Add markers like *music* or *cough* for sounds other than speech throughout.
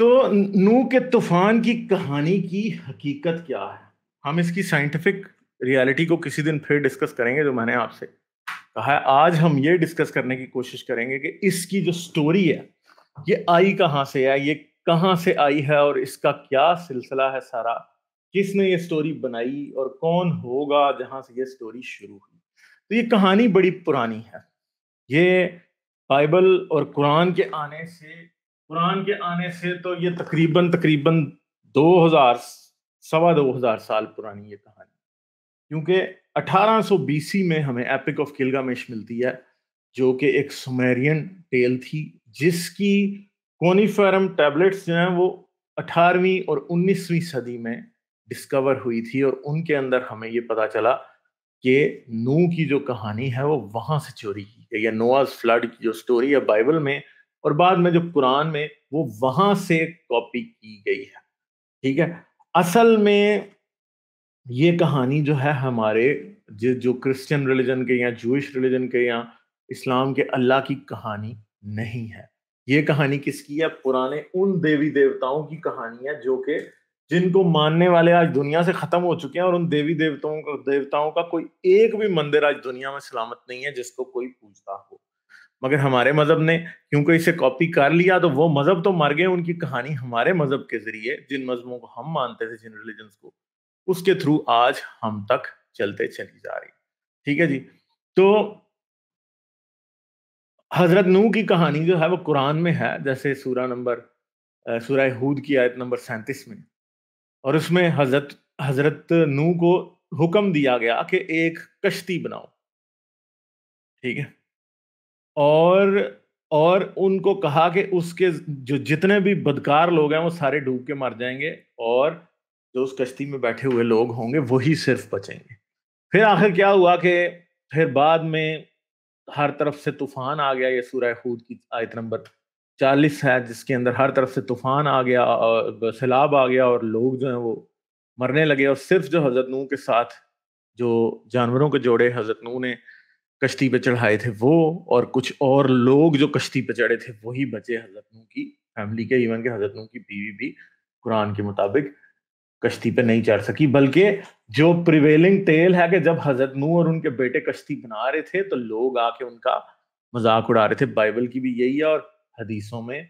तो नू के तूफान की कहानी की हकीकत क्या है हम इसकी साइंटिफिक रियलिटी को किसी दिन फिर डिस्कस करेंगे जो मैंने आपसे कहा है आज हम ये डिस्कस करने की कोशिश करेंगे कि इसकी जो स्टोरी है ये आई कहाँ से है ये कहाँ से आई है और इसका क्या सिलसिला है सारा किसने ये स्टोरी बनाई और कौन होगा जहाँ से ये स्टोरी शुरू हुई तो ये कहानी बड़ी पुरानी है ये बाइबल और कुरान के आने से कुरान के आने से तो ये तकरीबन तकरीबन हजार सवा दो हजार साल पुरानी ये कहानी क्योंकि 1800 बीसी में हमें एपिक ऑफ किलगामेश मिलती है जो कि एक सुमेरियन टेल थी जिसकी कोनीफेरम टैबलेट्स जो हैं वो 18वीं और 19वीं सदी में डिस्कवर हुई थी और उनके अंदर हमें ये पता चला कि नू की जो कहानी है वो वहाँ से चोरी की गई या नोआज फ्लड की जो स्टोरी है बाइबल में और बाद में जो कुरान में वो वहां से कॉपी की गई है ठीक है असल में ये कहानी जो है हमारे जो जो क्रिश्चियन रिलीजन के या जूश रिलीजन के या इस्लाम के अल्लाह की कहानी नहीं है ये कहानी किसकी है पुराने उन देवी देवताओं की कहानी है जो कि जिनको मानने वाले आज दुनिया से खत्म हो चुके हैं और उन देवी देवताओं का देवताओं का कोई एक भी मंदिर आज दुनिया में सलामत नहीं है जिसको कोई पूजता हो मगर हमारे मजहब ने क्योंकि इसे कॉपी कर लिया तो वो मजहब तो मर गए उनकी कहानी हमारे मजहब के जरिए जिन मजहबों को हम मानते थे जिन रिलीजन्स को उसके थ्रू आज हम तक चलते चली जा रही ठीक है जी तो हजरत नू की कहानी जो है वो कुरान में है जैसे सूरा नंबर सूरा हूद की आयत नंबर सैंतीस में और उसमें हजरत हजरत नू को हुक्म दिया गया कि एक कश्ती बनाओ ठीक है और और उनको कहा कि उसके जो जितने भी बदकार लोग हैं वो सारे डूब के मर जाएंगे और जो उस कश्ती में बैठे हुए लोग होंगे वही सिर्फ बचेंगे फिर आखिर क्या हुआ कि फिर बाद में हर तरफ से तूफान आ गया ये सूर्य खूद की आयत नंबर चालीस है जिसके अंदर हर तरफ से तूफान आ गया और सैलाब आ गया और लोग जो हैं वो मरने लगे और सिर्फ जो हजरत नू के साथ जो जानवरों के जोड़े हजरत नू ने कश्ती पे चढ़ाए थे वो और कुछ और लोग जो कश्ती पे चढ़े थे वही बचे हजरत नू की फैमिली के इवन के हजरत नू की बीवी भी कुरान के मुताबिक कश्ती पे नहीं चढ़ सकी बल्कि जो प्रिवेलिंग टेल है कि जब हजरत नू और उनके बेटे कश्ती बना रहे थे तो लोग आके उनका मजाक उड़ा रहे थे बाइबल की भी यही है और हदीसों में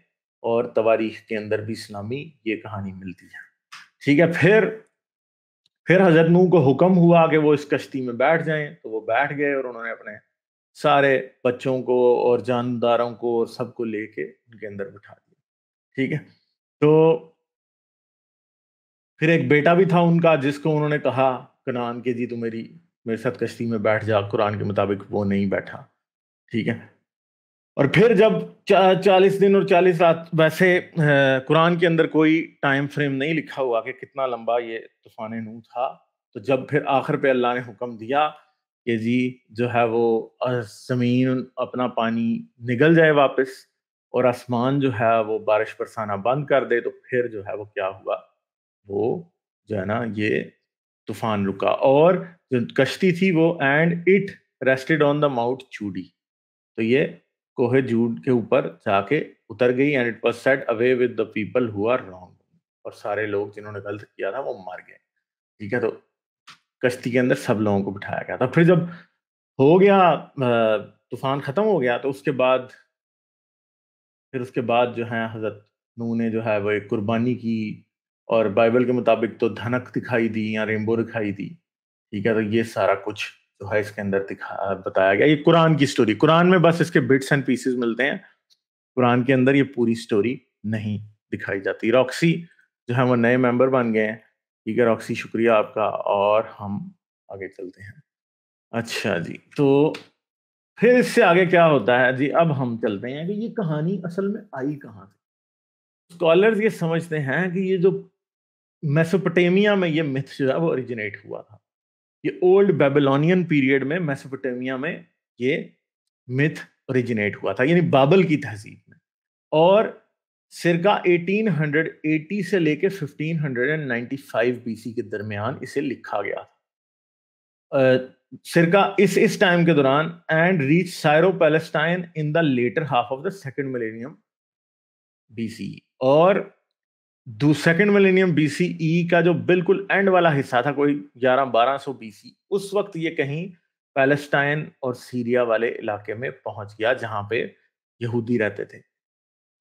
और तवारीख के अंदर भी इस्लामी ये कहानी मिलती है ठीक है फिर फिर हजरत नू को हुक्म हुआ कि वो इस कश्ती में बैठ जाएं तो वो बैठ गए और उन्होंने अपने सारे बच्चों को और जानदारों को और सबको लेके उनके अंदर बिठा दिया ठीक है तो फिर एक बेटा भी था उनका जिसको उन्होंने कहा कनान के जी तू मेरी मेरे साथ कश्ती में बैठ जा कुरान के मुताबिक वो नहीं बैठा ठीक है और फिर जब चालीस दिन और चालीस रात वैसे कुरान के अंदर कोई टाइम फ्रेम नहीं लिखा हुआ कि कितना लंबा ये तूफान नू था तो जब फिर आखिर पे अल्लाह ने हुक्म दिया कि जी जो है वो ज़मीन अपना पानी निगल जाए वापस और आसमान जो है वो बारिश बरसाना बंद कर दे तो फिर जो है वो क्या हुआ वो जो है ना ये तूफान रुका और जो कश्ती थी वो and it rested on the mount Judi तो ये कोहे जूड के ऊपर जाके उतर गई and it was set away with the people who are wrong और सारे लोग जिन्होंने गलत किया था वो मर गए ठीक है तो कश्ती के अंदर सब लोगों को बिठाया गया था फिर जब हो गया तूफान ख़त्म हो गया तो उसके बाद फिर उसके बाद जो है हज़रत नू ने जो है वो एक कुर्बानी की और बाइबल के मुताबिक तो धनक दिखाई दी या रेनबो दिखाई दी ठीक है तो ये सारा कुछ तो है हाँ, इसके अंदर दिखा बताया गया ये कुरान की स्टोरी कुरान में बस इसके बिट्स एंड पीसेस मिलते हैं कुरान के अंदर ये पूरी स्टोरी नहीं दिखाई जाती रॉक्सी जो है वो नए मेंबर बन गए हैं ठीक है रॉक्सी शुक्रिया आपका और हम आगे चलते हैं अच्छा जी तो फिर इससे आगे क्या होता है जी अब हम चलते हैं कि ये कहानी असल में आई कहाँ से स्कॉलर्स ये समझते हैं कि ये जो मेसोपोटेमिया में ये मिथ जो है वो ओरिजिनेट हुआ था ये ओल्ड बेबलोनियन पीरियड में मेसोपोटामिया में ये मिथ ओरिजिनेट हुआ था यानी बाबल की तहजीब में और सिरका 1880 से लेकर 1595 बीसी के दरमियान इसे लिखा गया था सिरका इस इस टाइम के दौरान and reach Syro Palestine in the latter half of the second millennium BC और सेकेंड मिलेनियम बीसीई e का जो बिल्कुल एंड वाला हिस्सा था कोई ग्यारह बारह सौ बीसी e, उस वक्त ये कहीं पैलेस्टाइन और सीरिया वाले इलाके में पहुंच गया जहां पे यहूदी रहते थे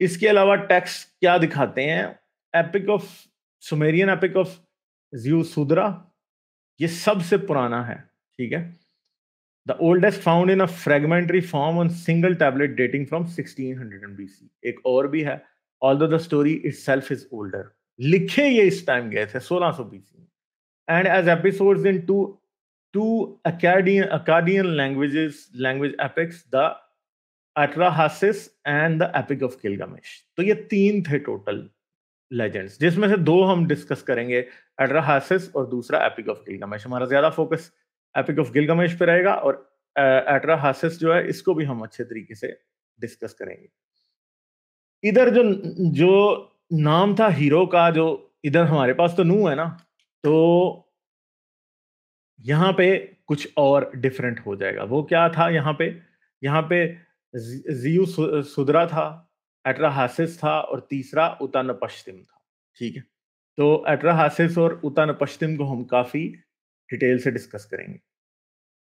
इसके अलावा टैक्स क्या दिखाते हैं epic of Sumerian epic of Ziusudra ये सबसे पुराना है ठीक है the oldest found in a fragmentary form on single tablet dating from and BC एक और भी है although the story itself is older लिखे ये इस टाइम गए थे 1600 बीसी में and as episodes in two two Akkadian Akkadian languages language epics the Atrahasis and the epic of Gilgamesh तो ये तीन थे टोटल लेजेंड्स जिसमें से दो हम डिस्कस करेंगे अट्राहासिस और दूसरा एपिक ऑफ गिलगामेश हमारा ज्यादा फोकस एपिक ऑफ गिलगामेश पे रहेगा और एट्राहासिस जो है इसको भी हम अच्छे तरीके से डिस्कस करेंगे इधर जो जो नाम था हीरो का जो इधर हमारे पास तो नू है ना तो यहाँ पे कुछ और डिफरेंट हो जाएगा वो क्या था यहाँ पे यहाँ पे जियू सुदरा था एट्राहासिस था और तीसरा उतान पश्चिम था ठीक है तो एट्राहासिस और उतान पश्चिम को हम काफ़ी डिटेल से डिस्कस करेंगे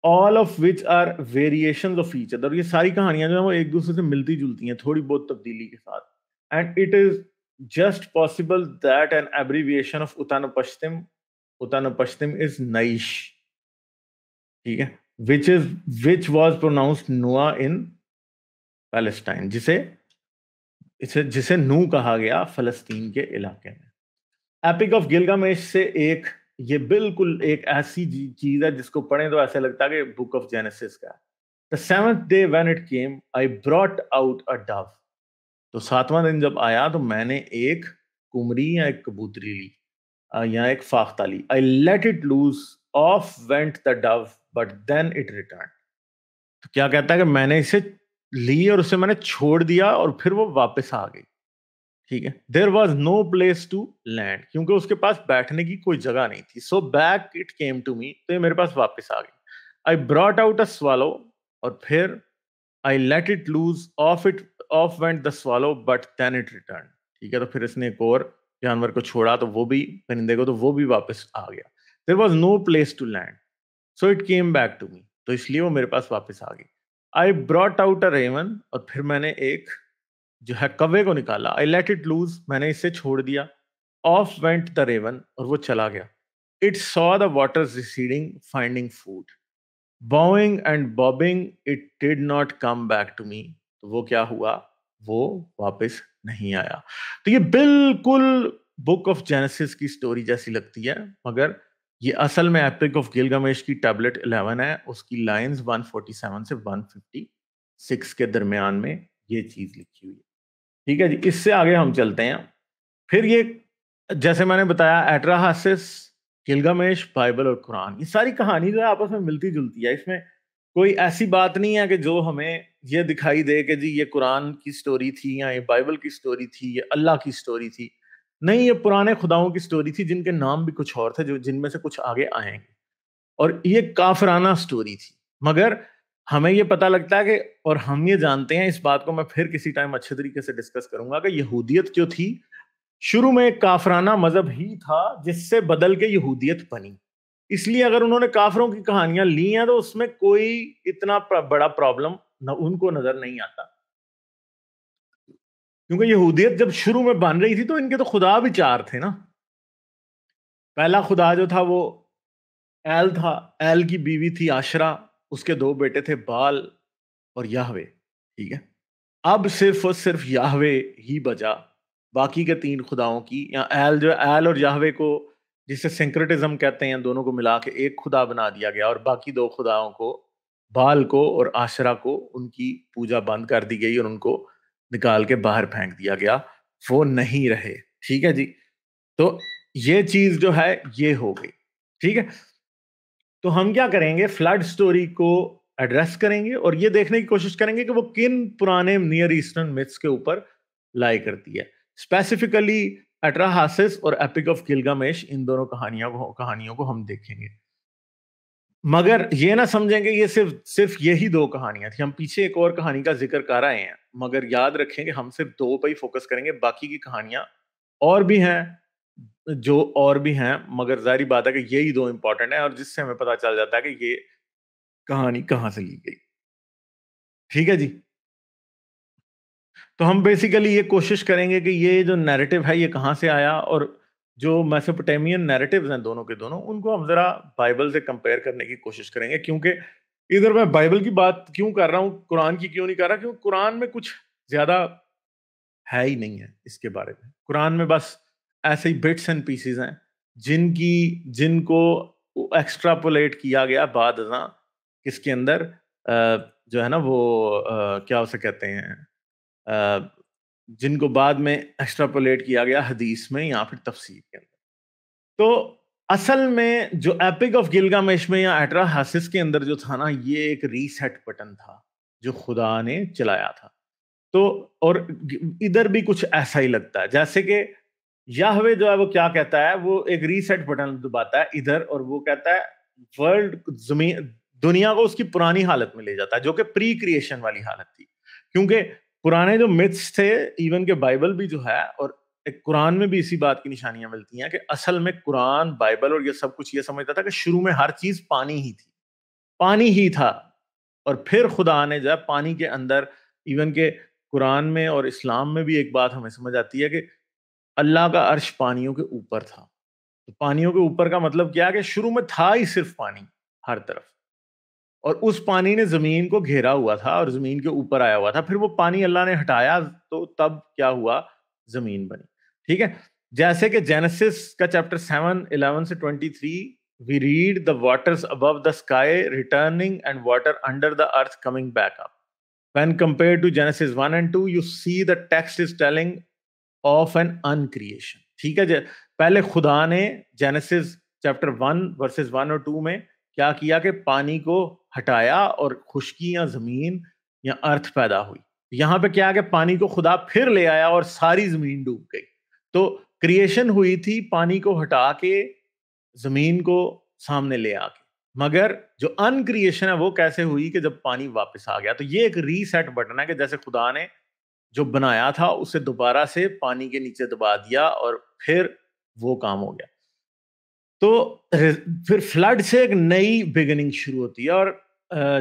all of which are variation of each other ये सारी कहानियां जो है वो एक दूसरे से मिलती जुलती हैं थोड़ी बहुत तब्दीली के साथ and it is just possible that an abbreviation of Utnapishtim Utnapishtim is Naish ठीक है which is which was pronounced Nuah in Palestine जिसे इसे जिसे नू कहा गया फलस्तीन के इलाके में एपिक ऑफ गिलगामेश से एक ये बिल्कुल एक ऐसी चीज है जिसको पढ़ें तो ऐसा लगता है कि बुक ऑफ जेनेसिस का the seventh day when it came I brought out a dove तो सातवां दिन जब आया तो मैंने एक कुमरी या एक कबूतरी ली या एक फाख्ता ली I let it loose off went the dove but then it return तो क्या कहता है कि मैंने इसे ली और उसे मैंने छोड़ दिया और फिर वो वापस आ गई ठीक है there was no place to land क्योंकि उसके पास बैठने की कोई जगह नहीं थी so back it came to me तो ये मेरे पास वापस आ गई I brought out a swallow और फिर I let it loose off it off went the swallow but then it return ठीक है तो फिर इसने एक और जानवर को छोड़ा तो वो भी परिंदे को तो वो भी वापस आ गया there was no place to land so it came back to me तो इसलिए वो मेरे पास वापस आ गई I brought out a raven और फिर मैंने एक जो है कव्वे को निकाला आई लेट इट लूज मैंने इसे छोड़ दिया ऑफ वेंट द रेवन और वो चला गया it saw the water receding finding food bowing and bobbing it did not come back to me तो वो क्या हुआ वो वापस नहीं आया तो ये बिल्कुल बुक ऑफ जेनेसिस की स्टोरी जैसी लगती है मगर ये असल में एपिक ऑफ गिलगमेश की टैबलेट 11 है उसकी लाइंस 147 से 156 के दरमियान में ये चीज लिखी हुई है ठीक है जी इससे आगे हम चलते हैं फिर ये जैसे मैंने बताया एट्राहासिस गिलगमेश बाइबल और कुरान ये सारी कहानी जो है आपस में मिलती जुलती है इसमें कोई ऐसी बात नहीं है कि जो हमें ये दिखाई दे कि जी ये कुरान की स्टोरी थी या ये बाइबल की स्टोरी थी ये अल्लाह की स्टोरी थी नहीं ये पुराने खुदाओं की स्टोरी थी जिनके नाम भी कुछ और थे जो जिनमें से कुछ आगे आएंगे और ये काफराना स्टोरी थी मगर हमें ये पता लगता है कि और हम ये जानते हैं इस बात को मैं फिर किसी टाइम अच्छे तरीके से डिस्कस करूंगा कि यहूदियत जो थी शुरू में एक काफराना मजहब ही था जिससे बदल के यहूदियत बनी इसलिए अगर उन्होंने काफरों की कहानियां ली हैं तो उसमें कोई इतना बड़ा प्रॉब्लम उनको नजर नहीं आता क्योंकि यहूदियत जब शुरू में बन रही थी तो इनके तो खुदा भी चार थे ना पहला खुदा जो था वो एल था एल की बीवी थी आशरा उसके दो बेटे थे बाल और याहवे ठीक है अब सिर्फ और सिर्फ याहवे ही बचा बाकी के तीन खुदाओं की या एल जो एल और याहवे को जिसे सिंक्रेटिज्म कहते हैं दोनों को मिला के एक खुदा बना दिया गया और बाकी दो खुदाओं को बाल को और आशरा को उनकी पूजा बंद कर दी गई और उनको निकाल के बाहर फेंक दिया गया वो नहीं रहे ठीक है जी तो ये चीज जो है ये हो गई ठीक है तो हम क्या करेंगे फ्लड स्टोरी को एड्रेस करेंगे और ये देखने की कोशिश करेंगे कि वो किन पुराने नियर ईस्टर्न मिथ्स के ऊपर लाई करती है स्पेसिफिकली अट्राहासिस और एपिक ऑफ गिलगामेश इन दोनों कहानियों को कहानियों को हम देखेंगे मगर ये ना समझेंगे ये सिर्फ सिर्फ यही दो कहानियां थी हम पीछे एक और कहानी का जिक्र कर आए हैं मगर याद रखेंगे हम सिर्फ दो पर ही फोकस करेंगे बाकी की कहानियां और भी हैं जो और भी हैं मगर जारी बात है कि यही दो इंपॉर्टेंट है और जिससे हमें पता चल जाता है कि ये कहानी कहाँ से ली गई ठीक है जी तो हम बेसिकली ये कोशिश करेंगे कि ये जो नैरेटिव है ये कहाँ से आया और जो मैसोपोटामियन नैरेटिव हैं दोनों के दोनों उनको हम ज़रा बाइबल से कंपेयर करने की कोशिश करेंगे क्योंकि इधर मैं बाइबल की बात क्यों कर रहा हूँ कुरान की क्यों नहीं कर रहा क्योंकि कुरान में कुछ ज़्यादा है ही नहीं है इसके बारे में कुरान में बस ऐसे ही बिट्स एंड पीसीज हैं जिनकी जिनको एक्स्ट्रापोलेट किया गया बाद किसके अंदर जो है ना वो क्या उसे कहते हैं जिनको बाद में एक्स्ट्रापोलेट किया गया हदीस में या फिर तफसीर के अंदर तो असल में जो एपिक ऑफ गिलगामेश में या एट्रा हासिस के अंदर जो था ना ये एक रीसेट बटन था जो खुदा ने चलाया था तो और इधर भी कुछ ऐसा ही लगता है जैसे कि याहवे जो है वो क्या कहता है वो एक रीसेट बटन दबाता है इधर और वो कहता है वर्ल्ड जमीन दुनिया को उसकी पुरानी हालत में ले जाता है जो कि प्री क्रिएशन वाली हालत थी क्योंकि पुराने जो मिथ्स थे इवन के बाइबल भी जो है और एक कुरान में भी इसी बात की निशानियां मिलती हैं कि असल में कुरान बाइबल और ये सब कुछ ये समझता था कि शुरू में हर चीज पानी ही थी पानी ही था और फिर खुदा ने जो है पानी के अंदर इवन के कुरान में और इस्लाम में भी एक बात हमें समझ आती है कि अल्लाह का अर्श पानियों के ऊपर था तो पानियों के ऊपर का मतलब क्या कि शुरू में था ही सिर्फ पानी हर तरफ और उस पानी ने ज़मीन को घेरा हुआ था और ज़मीन के ऊपर आया हुआ था फिर वो पानी अल्लाह ने हटाया तो तब क्या हुआ ज़मीन बनी ठीक है जैसे कि जेनेसिस का चैप्टर सेवन इलेवन से twenty three we read the waters above the sky returning and water under the earth coming back up compare to Genesis genesis 1 and 2 you see the text is of an uncreation ठीक है पहले खुदा ने Genesis chapter one verses one और two में क्या किया कि पानी को हटाया और खुशकी या जमीन या अर्थ पैदा हुई यहां पे क्या कि पानी को खुदा फिर ले आया और सारी जमीन डूब गई तो क्रिएशन हुई थी पानी को हटा के जमीन को सामने ले आके मगर जो अनक्रिएशन है वो कैसे हुई कि जब पानी वापस आ गया तो ये एक रीसेट बटन है कि जैसे खुदा ने जो बनाया था उसे दोबारा से पानी के नीचे दबा दिया और फिर वो काम हो गया तो फिर फ्लड से एक नई बिगनिंग शुरू होती है और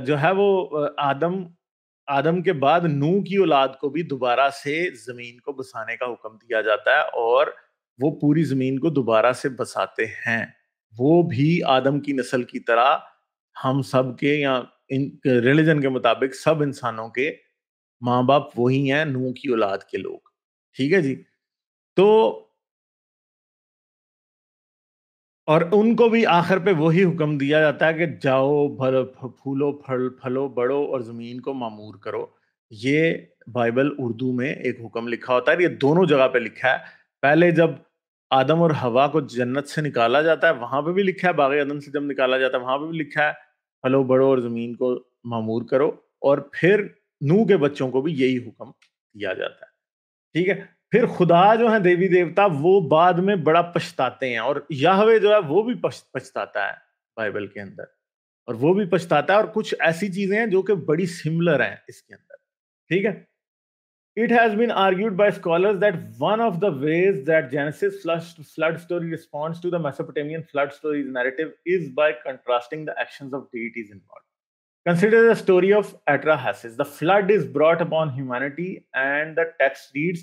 जो है वो आदम आदम के बाद नू की औलाद को भी दोबारा से जमीन को बसाने का हुक्म दिया जाता है और वो पूरी जमीन को दोबारा से बसाते हैं वो भी आदम की नस्ल की तरह हम सब के या इन रिलीजन के मुताबिक सब इंसानों के माँ बाप वही हैं नूह की औलाद के लोग ठीक है जी तो और उनको भी आखिर पे वही हुक्म दिया जाता है कि जाओ भल फूलो फल फलो बढ़ो और ज़मीन को मामूर करो ये बाइबल उर्दू में एक हुक्म लिखा होता है ये दोनों जगह पे लिखा है पहले जब आदम और हवा को जन्नत से निकाला जाता है वहां पे भी लिखा है बाग आदम से जब निकाला जाता है वहां पे भी लिखा है फलो बढ़ो और ज़मीन को मामूर करो और फिर नू के बच्चों को भी यही हुक्म दिया जाता है ठीक है फिर खुदा जो है देवी देवता वो बाद में बड़ा पछताते हैं और यहवे जो है वो भी पछताता है बाइबल के अंदर और वो भी पछताता है और कुछ ऐसी चीजें हैं जो कि बड़ी सिमिलर हैं इसके अंदर ठीक है it has been argued by scholars that one of the ways that Genesis flood story response to the Mesopotamian flood stories narrative is by contrasting the actions of deities involve Consider the story of Atrahasis. The flood is brought upon humanity, and the text reads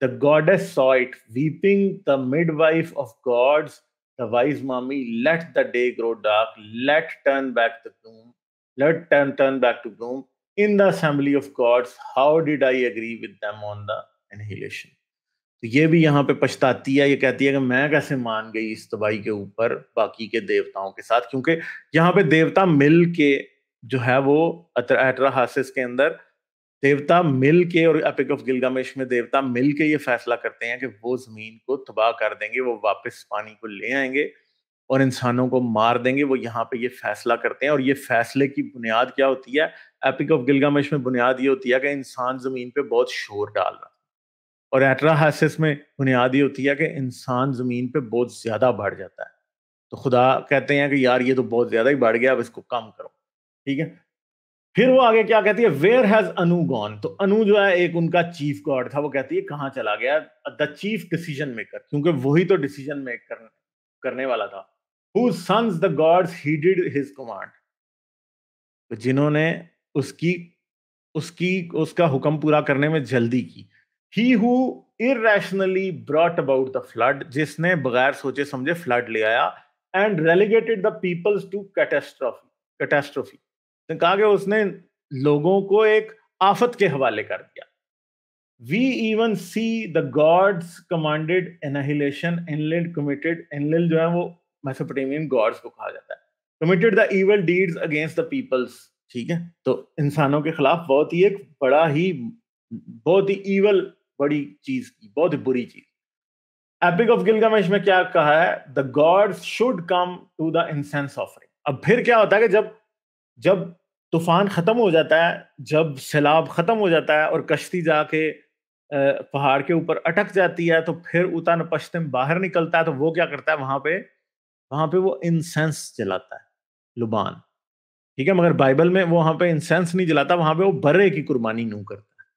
The goddess saw it, weeping, the midwife of gods, the wise mommy, let the day grow dark, let turn back the gloom, let turn, turn back to gloom. In the assembly of gods, how did I agree with them on the annihilation? तो ये भी यहाँ पे पछताती है ये कहती है कि मैं कैसे मान गई इस तबाही के ऊपर बाकी के देवताओं के साथ क्योंकि यहाँ पे देवता मिल के जो है वो हासिस के अंदर देवता मिल के और एपिक ऑफ गिलगामेश में देवता मिल के ये फैसला करते हैं कि वो जमीन को तबाह कर देंगे वो वापस पानी को ले आएंगे और इंसानों को मार देंगे वो यहाँ पे ये फैसला करते हैं और ये फैसले की बुनियाद क्या होती है एपिक ऑफ गिलगामेश में बुनियाद ये होती है कि इंसान ज़मीन पे बहुत शोर डाल रहा और एटरा हासिस में बुनियाद ये होती है कि इंसान ज़मीन पे बहुत ज़्यादा बढ़ जाता है तो खुदा कहते हैं कि यार ये तो बहुत ज़्यादा ही बढ़ गया अब इसको कम करो ठीक है फिर वो आगे क्या कहती है वेयर हैज अनु गॉन तो अनु जो है एक उनका चीफ गॉड था वो कहती है कहाँ चला गया द चीफ डिसीजन मेकर क्योंकि वही तो डिसीजन मेक कर, करने वाला था who sons the gods heeded his command तो जिन्होंने उसकी उसकी उसका हुक्म पूरा करने में जल्दी की ही who irrationally brought about the flood जिसने बगैर सोचे समझे फ्लड ले आया and relegated the peoples to catastrophe catastrophe तो कहा कि उसने लोगों को एक आफत के हवाले कर दिया we even see the gods commanded annihilation Enlil committed Enlil जो है वो मेसोपोटामियन गॉड्स को कहा जाता है committed the evil deeds against the peoples ठीक है तो इंसानों के खिलाफ बहुत ही एक बड़ा ही बहुत ही ईवल बड़ी चीज की बहुत ही बुरी चीज एपिक ऑफ गिलगामेश में क्या कहा है the gods should come to the incense offering अब फिर क्या होता है कि जब जब तूफान खत्म हो जाता है जब सैलाब खत्म हो जाता है और कश्ती जाके पहाड़ के ऊपर अटक जाती है तो फिर उतान पश्चिम बाहर निकलता है तो वो क्या करता है वहां पे वहां पे वो इंसेंस जलाता है लुबान ठीक है मगर बाइबल में वो वहां पे इंसेंस नहीं जलाता वहां पे वो बरे की कुर्बानी नू करता है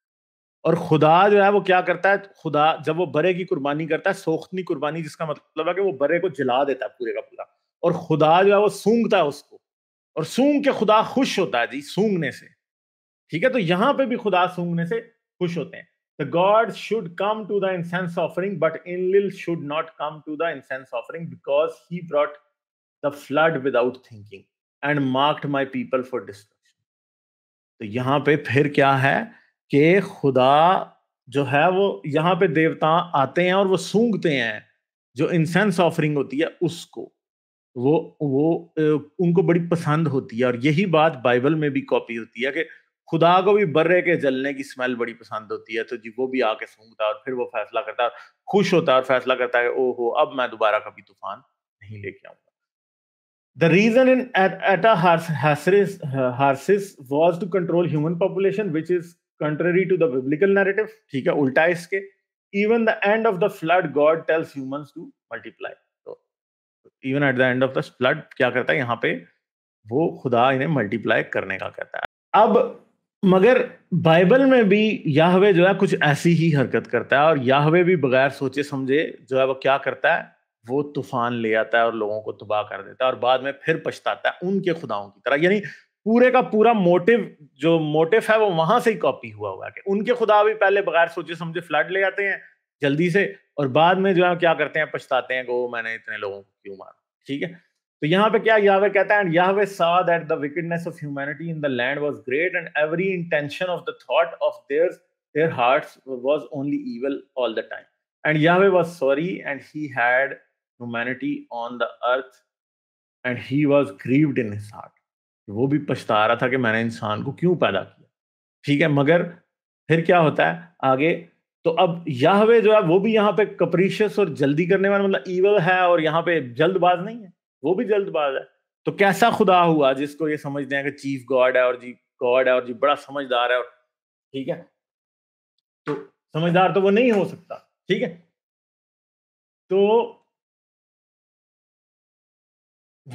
और खुदा जो है वो क्या करता है खुदा जब वो बरे की कुर्बानी करता है सोखनी कुर्बानी जिसका मतलब है कि वो बरे को जला देता है पूरे का पूरा और खुदा जो है वो सूंघता है उसको और सूंघ के खुदा खुश होता है जी सूंघने से ठीक है तो यहां पे भी खुदा सूंघने से खुश होते हैं the god should come to the incense offering but Enlil should not come to the incense offering because he brought the flood without thinking and marked my people for destruction तो यहां पे फिर क्या है कि खुदा जो है वो यहां पे देवता आते हैं और वो सूंघते हैं जो इंसेंस ऑफरिंग होती है उसको वो वो उनको बड़ी पसंद होती है और यही बात बाइबल में भी कॉपी होती है कि खुदा को भी बर्रे के जलने की स्मेल बड़ी पसंद होती है तो जी वो भी आके सूंघता और फिर वो फैसला करता है खुश होता है और फैसला करता है ओहो अब मैं दोबारा कभी तूफान नहीं लेके आऊंगा the reason in Atrahasis to control human population which is contrary to the biblical narrative ठीक है उल्टा इसके even the end of the flood god tells humans to multiply even at the end of the flood क्या करता है यहाँ पे वो खुदा इन्हें मल्टीप्लाई करने का कहता है अब मगर बाइबल में भी याहवे जो है कुछ ऐसी ही हरकत करता है और याहवे भी बगैर सोचे समझे जो है वो क्या करता है वो तूफान ले आता है और लोगों को तबाह कर देता है और बाद में फिर पछताता है उनके खुदाओं की तरह यानी पूरे का पूरा मोटिव जो मोटिव है वो वहां से ही कॉपी हुआ हुआ है कि उनके खुदा भी पहले बगैर सोचे समझे फ्लड ले आते हैं जल्दी से और बाद में जो है क्या करते हैं पछताते हैं कि मैंने इतने लोगों को क्यों मारा ठीक है तो यहाँ पे क्या यहाँ कहता है यहाँ saw that the wickedness of humanity in the land was great and every intention of the thought of their their heart was only evil all the time and Yahweh was sorry and he had humanity on the earth and he was grieved in his heart वो भी पछता रहा था कि मैंने इंसान को क्यों पैदा किया ठीक है मगर फिर क्या होता है आगे तो अब याहवे जो है वो भी यहाँ पे कपरिशियस और जल्दी करने वाला मतलब ईवल है और यहाँ पे जल्दबाज नहीं है वो भी जल्दबाज है तो कैसा खुदा हुआ जिसको ये समझते हैं कि चीफ गॉड है और जी गॉड है और जी बड़ा समझदार है और ठीक है तो समझदार तो वो नहीं हो सकता ठीक है तो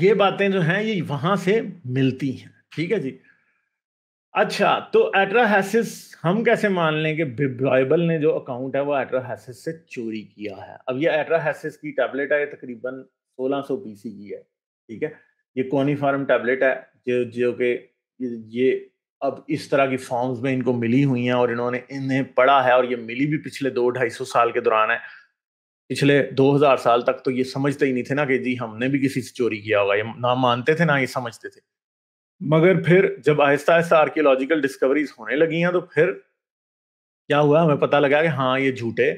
ये बातें जो हैं ये वहां से मिलती हैं ठीक है जी अच्छा तो एट्राहैसिस हम कैसे मान लें कि बाइबल ने जो अकाउंट है वो एट्राहैसिस से चोरी किया है अब ये एट्राहैसिस की टैबलेट है तकरीबन 1600 बीसी की है ठीक है ये कॉनीफार्म टैबलेट है जो जो कि ये अब इस तरह की फॉर्म्स में इनको मिली हुई हैं और इन्होंने इन्हें पढ़ा है और ये मिली भी पिछले दो ढाई सौ साल के दौरान है पिछले हजार साल तक तो ये समझते ही नहीं थे ना कि जी हमने भी किसी से चोरी किया होगा ये ना मानते थे ना ये समझते थे मगर फिर जब आहिस्ता आहिस्ता आर्कियोलॉजिकल डिस्कवरीज होने लगी हैं तो फिर क्या हुआ हमें पता लगा कि हाँ ये झूठे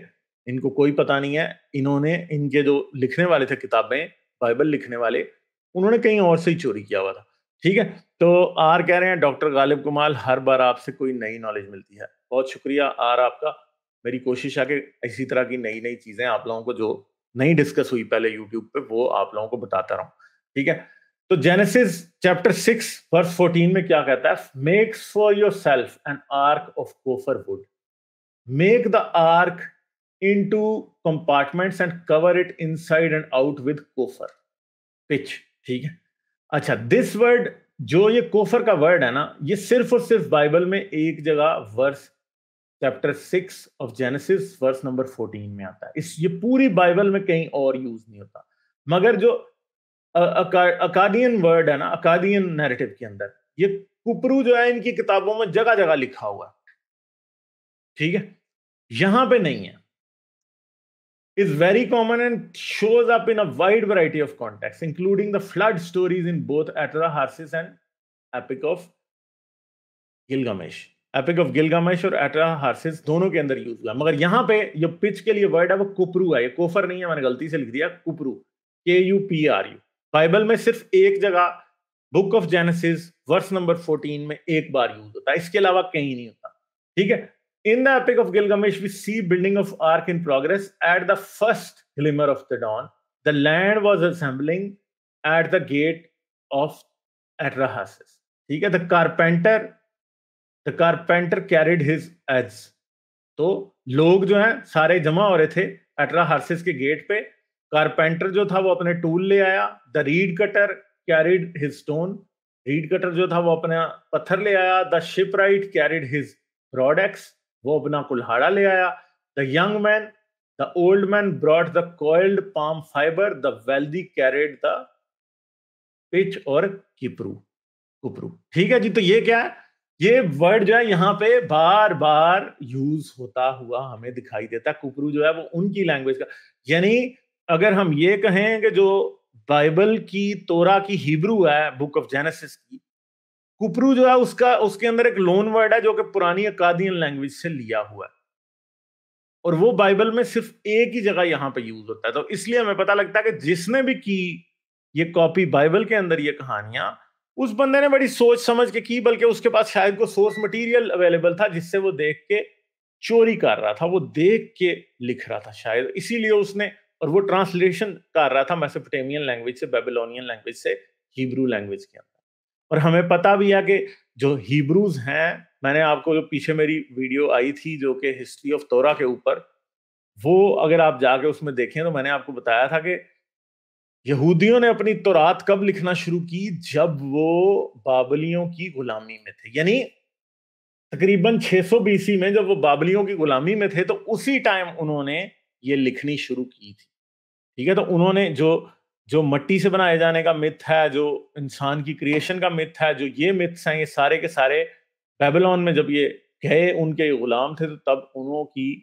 इनको कोई पता नहीं है इन्होंने इनके जो लिखने वाले थे किताबें बाइबल लिखने वाले उन्होंने कहीं और से ही चोरी किया हुआ था ठीक है तो आर कह रहे हैं डॉक्टर गालिब कुमार हर बार आपसे कोई नई नॉलेज मिलती है बहुत शुक्रिया आर आपका मेरी कोशिश है कि इसी तरह की नई नई चीज़ें आप लोगों को जो नई डिस्कस हुई पहले यूट्यूब पे वो आप लोगों को बताता रहूँ ठीक है तो Genesis chapter six verse fourteen में क्या कहता है make for yourself an ark of gopher wood make the ark in two compartments and cover it inside and out with gopher pitch ठीक है अच्छा दिस वर्ड जो ये coffer का वर्ड है ना ये सिर्फ और सिर्फ बाइबल में एक जगह verse chapter six of Genesis verse number fourteen में आता है इस ये पूरी बाइबल में कहीं और यूज नहीं होता मगर जो अकादियन वर्ड है ना अकादियन नैरेटिव के अंदर ये कुपरू जो है इनकी किताबों में जगह जगह लिखा हुआ ठीक है यहां पे नहीं है is is very common and shows up in a wide variety of contexts, including the flood stories in both Atrahasis and epic of Gilgamesh epic of Gilgamesh और एटरा हार्सिस दोनों के अंदर यूज हुआ मगर यहां पे जो पिच के लिए वर्ड है वो कुपरू है ये कोफर नहीं है मैंने गलती से लिख दिया कुपरू के U P R U Bible में सिर्फ एक जगह book of Genesis verse number 14 में एक बार यूज होता है इसके अलावा कहीं नहीं होता ठीक है in the epic of Gilgamesh we see building of ark in progress at the first glimmer of the dawn the land was assembling at the gate of Atrahasis ठीक है the carpenter the carpenter carried his axe तो लोग जो हैं सारे जमा हो रहे थे एट्राहासिस के गेट पे कारपेंटर जो था वो अपने टूल ले आया the reed cutter carried his stone reed cutter जो था वो अपना पत्थर ले आया the shipwright carried his rod axe वो अपना कुल्हाड़ा ले आया the young man the old man brought the coiled palm fibre the wealthy carried the pitch और किपरू कुपरू ठीक है जी तो ये क्या है ये वर्ड जो है यहाँ पे बार बार यूज होता हुआ हमें दिखाई देता है कुपरू जो है वो उनकी लैंग्वेज का यानी अगर हम ये कहें कि जो बाइबल की तोरा की हिब्रू है बुक ऑफ जेनेसिस की कुपरू जो है उसका उसके अंदर एक लोन वर्ड है जो कि पुरानी अकादियन लैंग्वेज से लिया हुआ है और वो बाइबल में सिर्फ एक ही जगह यहाँ पे यूज होता है तो इसलिए हमें पता लगता है कि जिसने भी की ये कॉपी बाइबल के अंदर ये कहानियां उस बंदे ने बड़ी सोच समझ के की बल्कि उसके पास शायद को सोर्स मटेरियल अवेलेबल था जिससे वो देख के चोरी कर रहा था वो देख के लिख रहा था शायद इसीलिए उसने और वो ट्रांसलेशन कर रहा था मेसोपोटेमियन लैंग्वेज से बेबिलोनियन लैंग्वेज से हिब्रू लैंग्वेज के अंदर और हमें पता भी है कि जो हिब्रूज हैं मैंने आपको जो पीछे मेरी वीडियो आई थी जो कि हिस्ट्री ऑफ तोरा के ऊपर वो अगर आप जाके उसमें देखें तो मैंने आपको बताया था कि यहूदियों ने अपनी तोरात कब लिखना शुरू की जब वो बाबलियों की गुलामी में थे यानी तकरीबन 600 सौ में जब वो बाबलियों की गुलामी में थे तो उसी टाइम उन्होंने ये लिखनी शुरू की थी ठीक है तो उन्होंने जो जो मट्टी से बनाए जाने का मिथ है जो इंसान की क्रिएशन का मिथ है जो ये मिथ्स हैं ये सारे के सारे बेबलॉन में जब ये गए उनके गुलाम थे तो तब उनकी की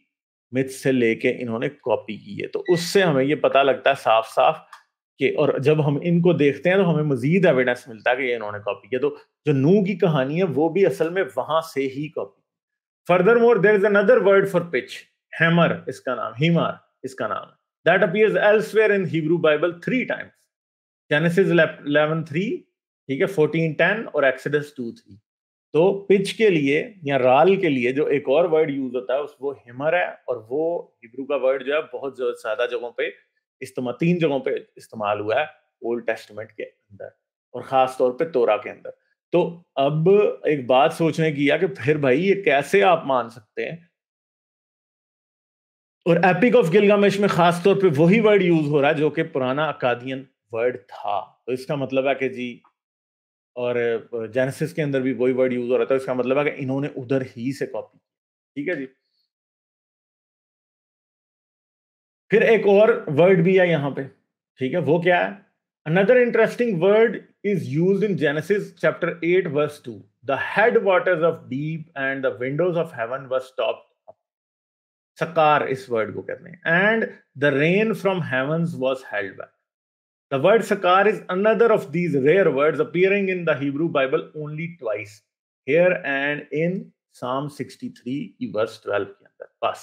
मिथ से लेके इन्होंने कॉपी की है तो उससे हमें ये पता लगता है साफ साफ कि और जब हम इनको देखते हैं तो हमें मजीद एविडेंस मिलता है कि ये इन्होंने कॉपी किया तो जो नू की कहानी है वो भी असल में वहां से ही copy furthermore there is another word for pitch हैमर इसका नाम हीमार इसका नाम that appears elsewhere in Hebrew Bible three times Genesis eleven three ठीक है फोर्टीन टेन और एक्सडस टू थ्री तो पिच के लिए या राल के लिए जो एक और वर्ड यूज होता है उस वो हिमर है और वो हिब्रू का वर्ड जो है बहुत ज्यादा जगहों पे इस्तेमाल तीन जगहों पे इस्तेमाल हुआ है ओल्ड टेस्टमेंट के अंदर और खास तौर पे तोरा के अंदर तो अब एक बात सोचने की है कि फिर भाई ये कैसे आप मान सकते हैं और एपिक ऑफ गिलगामेश में खास तौर पे वही वर्ड यूज हो रहा है जो कि पुराना अकादियन वर्ड था तो इसका मतलब है कि जी और जेनेसिस के अंदर भी वही वर्ड यूज हो रहा था इसका मतलब है कि इन्होंने उधर ही से कॉपी ठीक है जी फिर एक और वर्ड भी है यहां पे ठीक है वो क्या है another interesting word is use in Genesis chapter eight verse two the head waters of deep and the windows of heaven were stopped सकार इस वर्ड को कहते हैं and the rain from heaven was held back the word सकार is another of these rare word appearing in the Hebrew Bible only twice here and in Psalm 63 की verse twelve के अंदर बस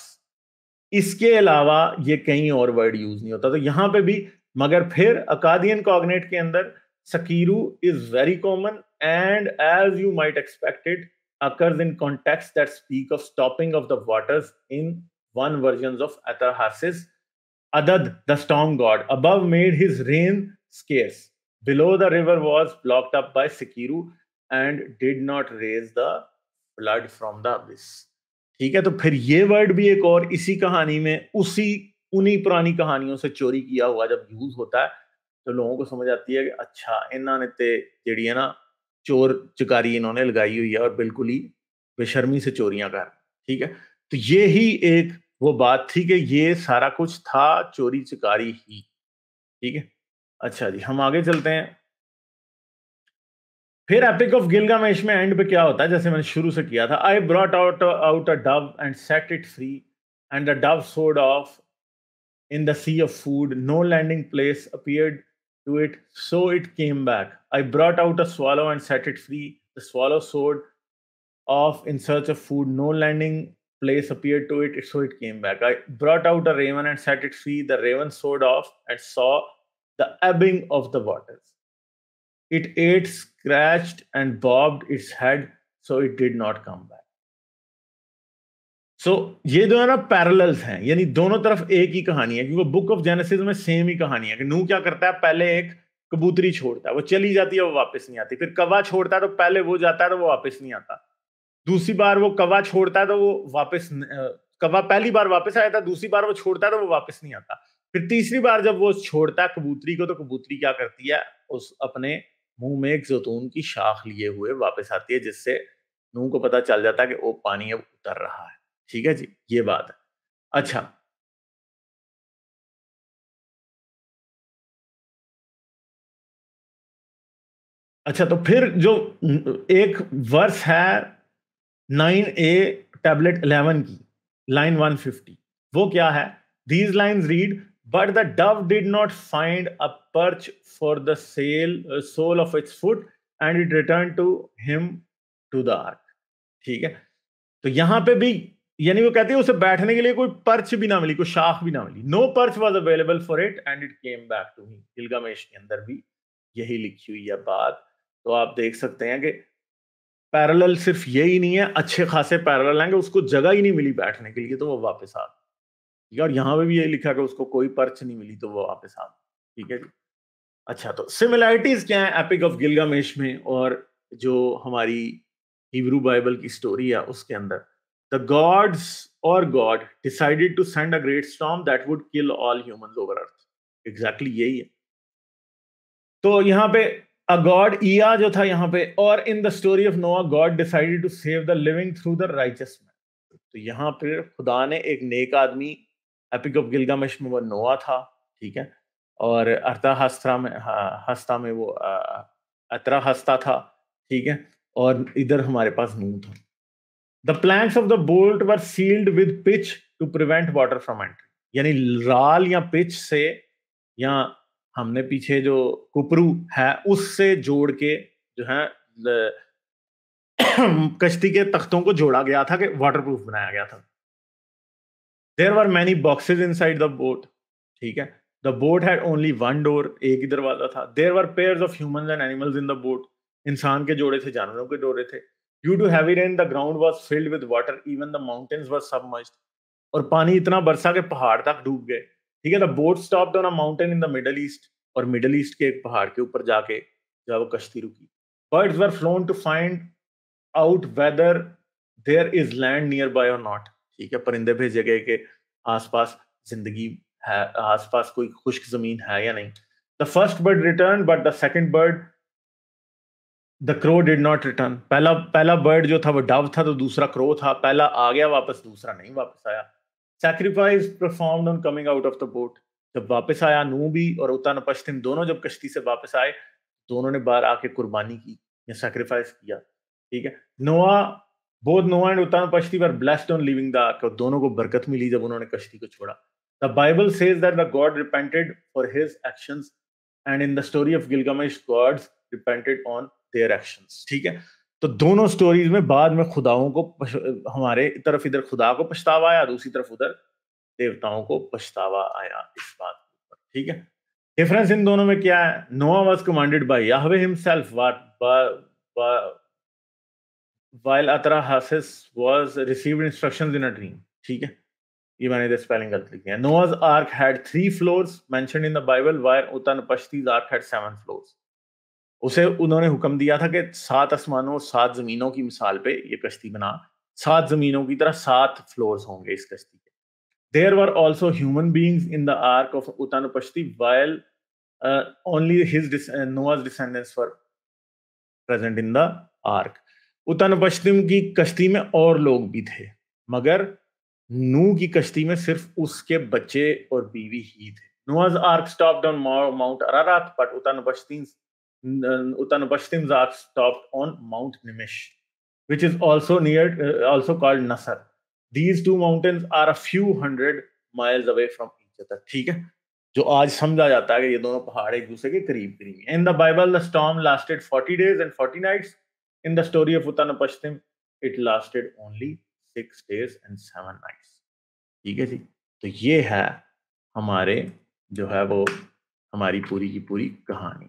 इसके अलावा ये कहीं और वर्ड यूज नहीं होता तो यहां पे भी मगर फिर अकादियन कॉग्नेट के अंदर सकीरू is very common and as you might expected occurs in contexts that speak of stopping of the waters in one versions of Atarhasis, Adad, the storm god, above made his rain scarce. Below the river was blocked up by Sikiru and did not raise the blood from the abyss. ठीक है तो फिर ये word भी एक और इसी कहानी में उसी उन्हीं पुरानी कहानियों से चोरी किया हुआ जब यूज होता है तो लोगों को समझ आती है कि अच्छा इन्होंने ते जी है ना चोर चकारी इन्होंने लगाई हुई है और बिल्कुल ही बेशर्मी से चोरियां कर ठीक है तो ये ही एक वो बात थी कि ये सारा कुछ था चोरी चिकारी ही ठीक है अच्छा जी हम आगे चलते हैं फिर एपिक ऑफ गिलगा में एंड पे क्या होता है जैसे मैंने शुरू से किया था I brought out out a dove and set it free and the dove soared off in the sea of food no landing place appeared to it so it came back I brought out a swallow and set it free the swallow soared off in search of food no landing place appeared to it, so it came back. I brought out a raven and set it free. The raven soared off and saw the ebbing of the waters. It ate, scratched, and bobbed its head, so it did not come back. So so, ये जो है ना parallels हैं यानी दोनों तरफ एक ही कहानी है क्योंकि बुक ऑफ जेनेसिस में सेम ही कहानी है कि नू क्या करता है पहले एक कबूतरी छोड़ता है वो चली जाती है वो वापस नहीं आती फिर कवा छोड़ता है तो पहले वो जाता है तो वो वापस नहीं आता दूसरी बार वो कवा छोड़ता है तो वो वापस कवा पहली बार वापस आया था दूसरी बार वो छोड़ता है तो वो वापस नहीं आता फिर तीसरी बार जब वो छोड़ता है कबूतरी को तो कबूतरी क्या करती है उस अपने मुंह में एक जैतून की शाख लिए हुए वापस आती है जिससे नू को पता चल जाता है कि वो पानी अब उतर रहा है ठीक है जी ये बात है अच्छा अच्छा तो फिर जो एक वर्ष है नाइन ए टैबलेट इलेवन की लाइन वन फिफ्टी वो क्या है these line read but the dove did not find a perch for the sell sole of its foot and it return to him to the ark ठीक है तो यहां पे भी यानी वो कहते हैं उसे बैठने के लिए कोई पर्च भी ना मिली कोई शाख भी ना मिली no perch was available for it and it came back to me Gilgamesh के अंदर भी यही लिखी हुई है बात तो आप देख सकते हैं कि पैरेलल सिर्फ ये ही नहीं है अच्छे खासे पैरेलल हैं कि उसको जगह ही नहीं मिली बैठने के लिए तो वो वापस आ ठीक है और यहाँ पे भी ये लिखा कि उसको कोई पर्च नहीं मिली तो वो वापस आ ठीक है जी अच्छा तो सिमिलैरिटीज क्या है एपिक ऑफ गिलगामेश में और जो हमारी हिब्रू बाइबल की स्टोरी है उसके अंदर द गॉड्स और god decided to send a great storm that would kill all human over earth exactly यही है तो यहाँ पे अ गॉड ईया जो था यहाँ पे और in the story of Noah god decided to save the living through the righteous man तो यहाँ पे खुदा ने एक नेक आदमी एपिक ऑफ गिलगामश में वो नोआ था ठीक है और अर्ता हस्ता में हस्ता में वो अतरा हस्ता था ठीक है और इधर हमारे पास नू था the planks of the boat were sealed with pitch to prevent water from entry यानी राल या पिच से या हमने पीछे जो कुपरू है उससे जोड़ के जो है *clears throat* कश्ती के तख्तों को जोड़ा गया था कि वाटर प्रूफ बनाया गया था there are many boxes inside the boat ठीक है the boat had only one door एक ही दरवाजा था there are pair of human and animals in the boat इंसान के जोड़े थे जानवरों के जोड़े थे due to heavy rain the ground was filled with water even the mountains were submerged और पानी इतना बरसा के पहाड़ तक डूब गए ठीक है ना boat stop on a mountain in the Middle East और मिडल ईस्ट के एक पहाड़ के ऊपर जाके जो है वो कश्ती रुकी birds were flown to find out whether there is land nearby or not ठीक है परिंदे भेजे गए कि आसपास जिंदगी है आसपास कोई खुश्क जमीन है या नहीं the first bird return but the second bird the crow did not return पहला पहला बर्ड जो था वो डव था तो दूसरा क्रो था पहला आ गया वापस दूसरा नहीं वापस आया sacrifice performed on coming out of the boat जब वापस आया नू भी और उतान पश्चिम दोनों जब कश्ती से वापस आए दोनों ने बाहर आके कुर्बानी की या सैक्रिफाइस किया ठीक है नोआ बोध नोआ एंड उतान पश्ती पर blessed on leaving the ark और दोनों को बरकत मिली जब उन्होंने कश्ती को छोड़ा the Bible says that the god repented for his actions and in the story of Gilgamesh gods repented on their actions ठीक है तो दोनों स्टोरीज में बाद में खुदाओं को हमारे तरफ इधर खुदा को पछतावा आया दूसरी तरफ उधर देवताओं को पछतावा आया इस बात पर ठीक है डिफरेंस इन दोनों में क्या है Noah was commanded by Yahweh himself while Atrahasis was received instructions in a dream ठीक है ये मैंने इधर स्पेलिंग गलत लिखी है Noah's ark had three floors mention in the Bible where Utnapishtim's ark had seven floors उसे उन्होंने हुक्म दिया था कि सात आसमानों सात जमीनों की मिसाल पे ये कश्ती बना सात जमीनों की तरह सात फ्लोर्स होंगे इस कश्ती के there were also human beings in the ark of Utnapishtim while only his Noah's descendants were present in the ark Utnapishtim की कश्ती में और लोग भी थे मगर नू की कश्ती में सिर्फ उसके बच्चे और बीवी ही थे Noah's ark stop down Mount Ararat but Utan पश्चिम Uttan Uttanapashtim Zaks stopped on Mount Nimish, which is also near, uh, also called Nasar. These two mountains are a few hundred miles away from each other. ठीक है जो आज समझा जाता है कि ये दोनों पहाड़ एक दूसरे के करीब करीब हैं the Bible, the storm lasted lasted 40 days and 40 In the story of Uttan Utnapishtim it lasted only 6 days and 7 nights. ठीक है जी तो ये है हमारे जो है वो हमारी पूरी की पूरी कहानी